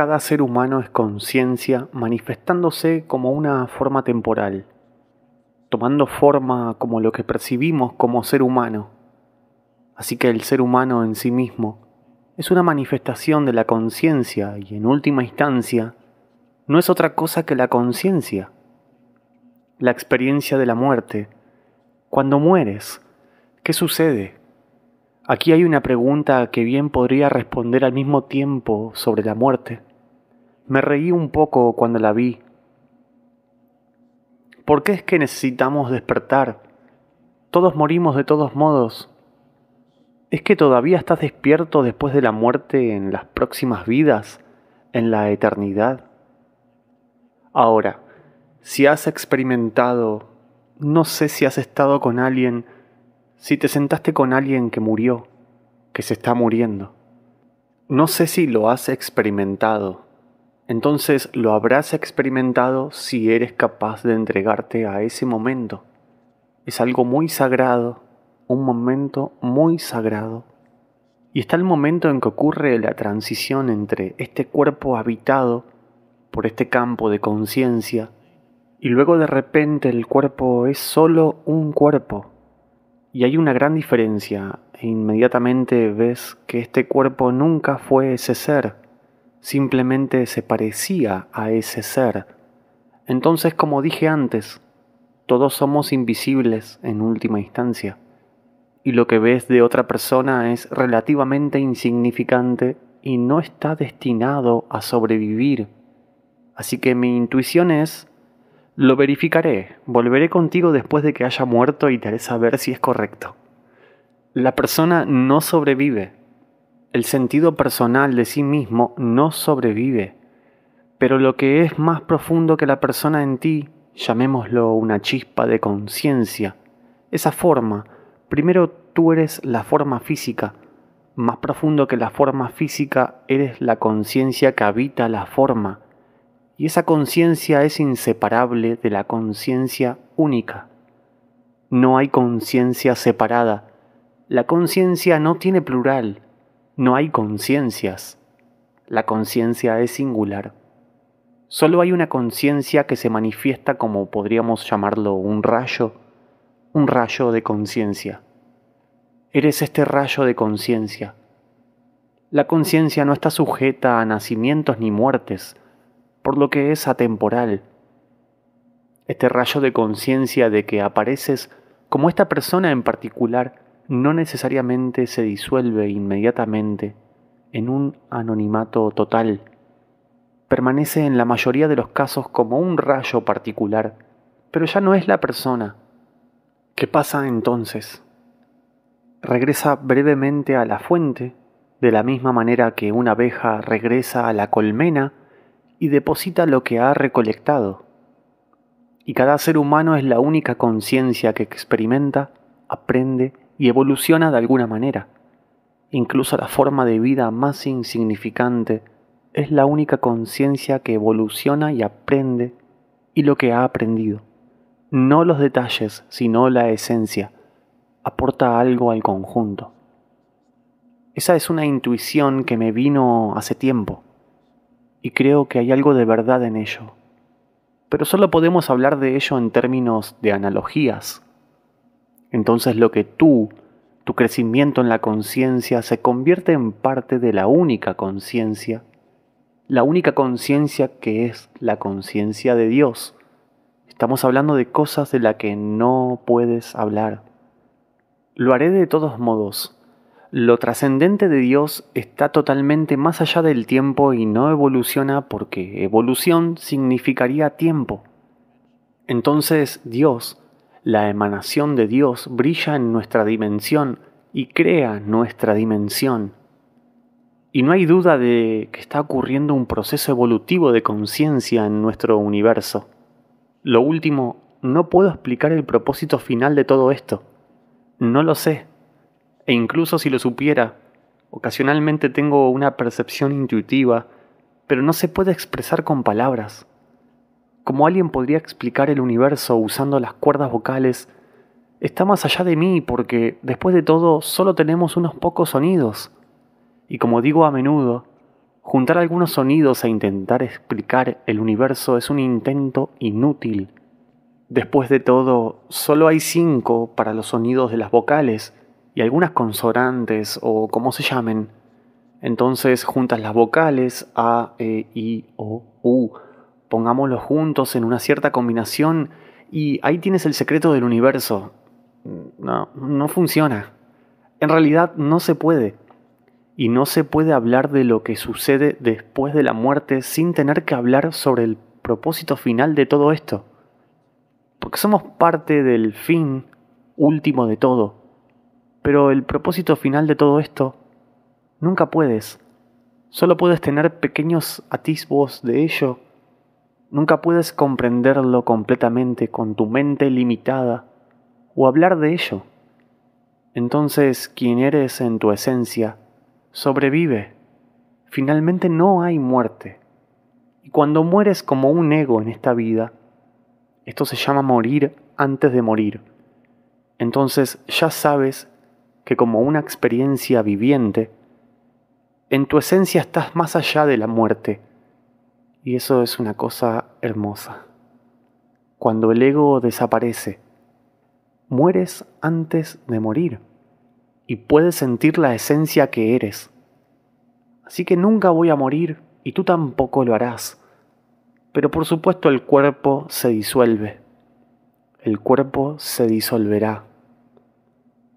cada ser humano es conciencia manifestándose como una forma temporal, tomando forma como lo que percibimos como ser humano. Así que el ser humano en sí mismo es una manifestación de la conciencia y en última instancia no es otra cosa que la conciencia, la experiencia de la muerte. Cuando mueres, ¿qué sucede? Aquí hay una pregunta que bien podría responder al mismo tiempo sobre la muerte. Me reí un poco cuando la vi. ¿Por qué es que necesitamos despertar? Todos morimos de todos modos. ¿Es que todavía estás despierto después de la muerte en las próximas vidas, en la eternidad? Ahora, si has experimentado, no sé si has estado con alguien, si te sentaste con alguien que murió, que se está muriendo, no sé si lo has experimentado entonces lo habrás experimentado si eres capaz de entregarte a ese momento. Es algo muy sagrado, un momento muy sagrado. Y está el momento en que ocurre la transición entre este cuerpo habitado por este campo de conciencia y luego de repente el cuerpo es solo un cuerpo. Y hay una gran diferencia e inmediatamente ves que este cuerpo nunca fue ese ser simplemente se parecía a ese ser. Entonces, como dije antes, todos somos invisibles en última instancia, y lo que ves de otra persona es relativamente insignificante y no está destinado a sobrevivir. Así que mi intuición es, lo verificaré, volveré contigo después de que haya muerto y te haré saber si es correcto. La persona no sobrevive, el sentido personal de sí mismo no sobrevive, pero lo que es más profundo que la persona en ti, llamémoslo una chispa de conciencia, esa forma, primero tú eres la forma física, más profundo que la forma física eres la conciencia que habita la forma, y esa conciencia es inseparable de la conciencia única. No hay conciencia separada, la conciencia no tiene plural, no hay conciencias. La conciencia es singular. Solo hay una conciencia que se manifiesta como podríamos llamarlo un rayo, un rayo de conciencia. Eres este rayo de conciencia. La conciencia no está sujeta a nacimientos ni muertes, por lo que es atemporal. Este rayo de conciencia de que apareces como esta persona en particular no necesariamente se disuelve inmediatamente en un anonimato total. Permanece en la mayoría de los casos como un rayo particular, pero ya no es la persona. ¿Qué pasa entonces? Regresa brevemente a la fuente, de la misma manera que una abeja regresa a la colmena y deposita lo que ha recolectado. Y cada ser humano es la única conciencia que experimenta, aprende y evoluciona de alguna manera. Incluso la forma de vida más insignificante es la única conciencia que evoluciona y aprende y lo que ha aprendido. No los detalles, sino la esencia. Aporta algo al conjunto. Esa es una intuición que me vino hace tiempo y creo que hay algo de verdad en ello. Pero solo podemos hablar de ello en términos de analogías, entonces lo que tú, tu crecimiento en la conciencia, se convierte en parte de la única conciencia, la única conciencia que es la conciencia de Dios. Estamos hablando de cosas de las que no puedes hablar. Lo haré de todos modos. Lo trascendente de Dios está totalmente más allá del tiempo y no evoluciona porque evolución significaría tiempo. Entonces Dios la emanación de Dios brilla en nuestra dimensión y crea nuestra dimensión. Y no hay duda de que está ocurriendo un proceso evolutivo de conciencia en nuestro universo. Lo último, no puedo explicar el propósito final de todo esto. No lo sé. E incluso si lo supiera, ocasionalmente tengo una percepción intuitiva, pero no se puede expresar con palabras como alguien podría explicar el universo usando las cuerdas vocales, está más allá de mí porque, después de todo, solo tenemos unos pocos sonidos. Y como digo a menudo, juntar algunos sonidos e intentar explicar el universo es un intento inútil. Después de todo, solo hay cinco para los sonidos de las vocales y algunas consonantes o como se llamen. Entonces juntas las vocales A, E, I, O, U pongámoslos juntos en una cierta combinación y ahí tienes el secreto del universo. No, no funciona. En realidad no se puede. Y no se puede hablar de lo que sucede después de la muerte sin tener que hablar sobre el propósito final de todo esto. Porque somos parte del fin último de todo. Pero el propósito final de todo esto nunca puedes. Solo puedes tener pequeños atisbos de ello Nunca puedes comprenderlo completamente con tu mente limitada o hablar de ello. Entonces, quien eres en tu esencia, sobrevive. Finalmente no hay muerte. Y cuando mueres como un ego en esta vida, esto se llama morir antes de morir. Entonces ya sabes que como una experiencia viviente, en tu esencia estás más allá de la muerte y eso es una cosa hermosa. Cuando el ego desaparece, mueres antes de morir y puedes sentir la esencia que eres. Así que nunca voy a morir y tú tampoco lo harás. Pero por supuesto el cuerpo se disuelve. El cuerpo se disolverá.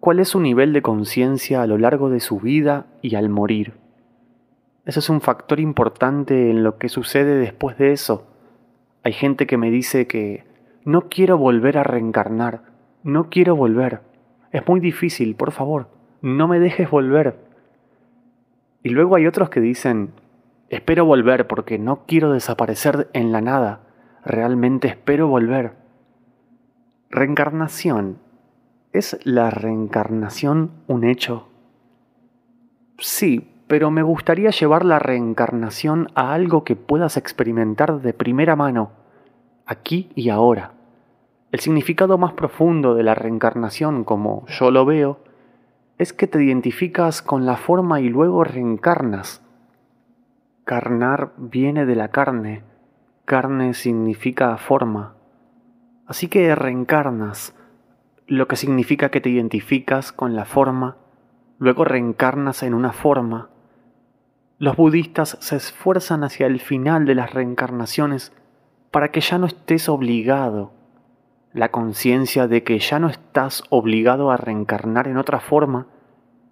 ¿Cuál es su nivel de conciencia a lo largo de su vida y al morir? Eso es un factor importante en lo que sucede después de eso. Hay gente que me dice que no quiero volver a reencarnar, no quiero volver. Es muy difícil, por favor, no me dejes volver. Y luego hay otros que dicen, espero volver porque no quiero desaparecer en la nada, realmente espero volver. Reencarnación. ¿Es la reencarnación un hecho? Sí, pero me gustaría llevar la reencarnación a algo que puedas experimentar de primera mano, aquí y ahora. El significado más profundo de la reencarnación, como yo lo veo, es que te identificas con la forma y luego reencarnas. Carnar viene de la carne, carne significa forma. Así que reencarnas, lo que significa que te identificas con la forma, luego reencarnas en una forma, los budistas se esfuerzan hacia el final de las reencarnaciones para que ya no estés obligado. La conciencia de que ya no estás obligado a reencarnar en otra forma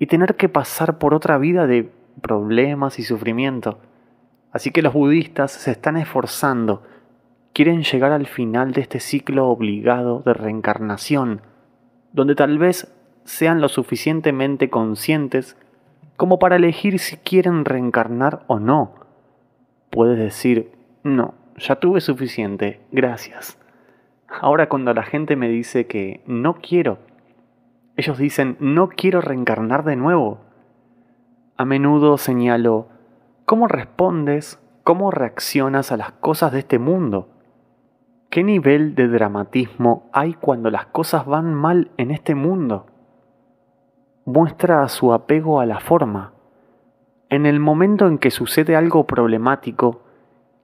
y tener que pasar por otra vida de problemas y sufrimiento. Así que los budistas se están esforzando, quieren llegar al final de este ciclo obligado de reencarnación, donde tal vez sean lo suficientemente conscientes como para elegir si quieren reencarnar o no. Puedes decir, no, ya tuve suficiente, gracias. Ahora cuando la gente me dice que no quiero, ellos dicen, no quiero reencarnar de nuevo. A menudo señalo, ¿cómo respondes, cómo reaccionas a las cosas de este mundo? ¿Qué nivel de dramatismo hay cuando las cosas van mal en este mundo? muestra su apego a la forma. En el momento en que sucede algo problemático,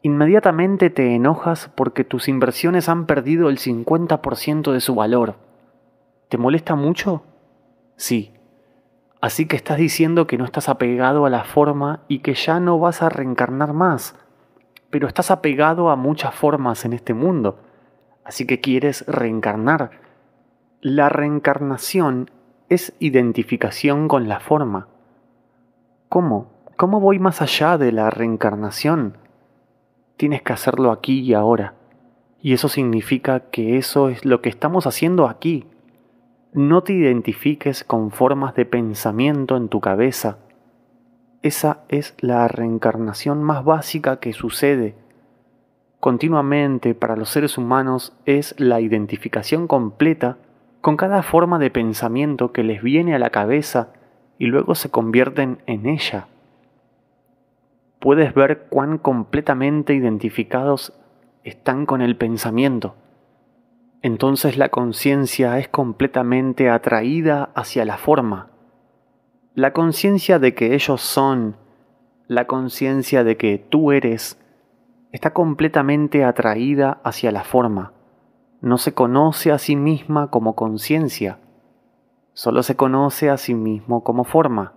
inmediatamente te enojas porque tus inversiones han perdido el 50% de su valor. ¿Te molesta mucho? Sí. Así que estás diciendo que no estás apegado a la forma y que ya no vas a reencarnar más, pero estás apegado a muchas formas en este mundo, así que quieres reencarnar. La reencarnación es identificación con la forma. ¿Cómo? ¿Cómo voy más allá de la reencarnación? Tienes que hacerlo aquí y ahora. Y eso significa que eso es lo que estamos haciendo aquí. No te identifiques con formas de pensamiento en tu cabeza. Esa es la reencarnación más básica que sucede continuamente para los seres humanos es la identificación completa con cada forma de pensamiento que les viene a la cabeza y luego se convierten en ella. Puedes ver cuán completamente identificados están con el pensamiento. Entonces la conciencia es completamente atraída hacia la forma. La conciencia de que ellos son, la conciencia de que tú eres, está completamente atraída hacia la forma no se conoce a sí misma como conciencia, solo se conoce a sí mismo como forma.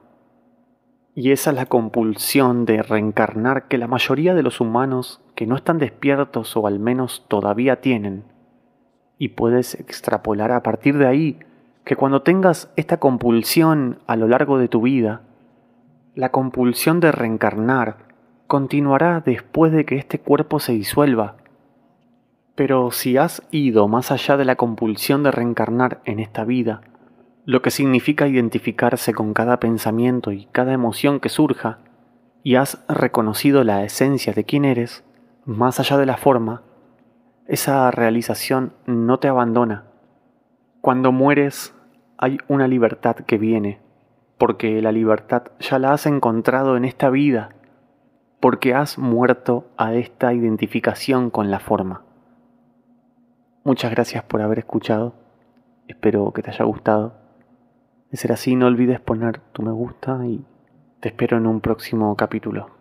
Y esa es la compulsión de reencarnar que la mayoría de los humanos que no están despiertos o al menos todavía tienen. Y puedes extrapolar a partir de ahí que cuando tengas esta compulsión a lo largo de tu vida, la compulsión de reencarnar continuará después de que este cuerpo se disuelva pero si has ido más allá de la compulsión de reencarnar en esta vida, lo que significa identificarse con cada pensamiento y cada emoción que surja, y has reconocido la esencia de quién eres, más allá de la forma, esa realización no te abandona. Cuando mueres hay una libertad que viene, porque la libertad ya la has encontrado en esta vida, porque has muerto a esta identificación con la forma. Muchas gracias por haber escuchado. Espero que te haya gustado. De ser así, no olvides poner tu me gusta y te espero en un próximo capítulo.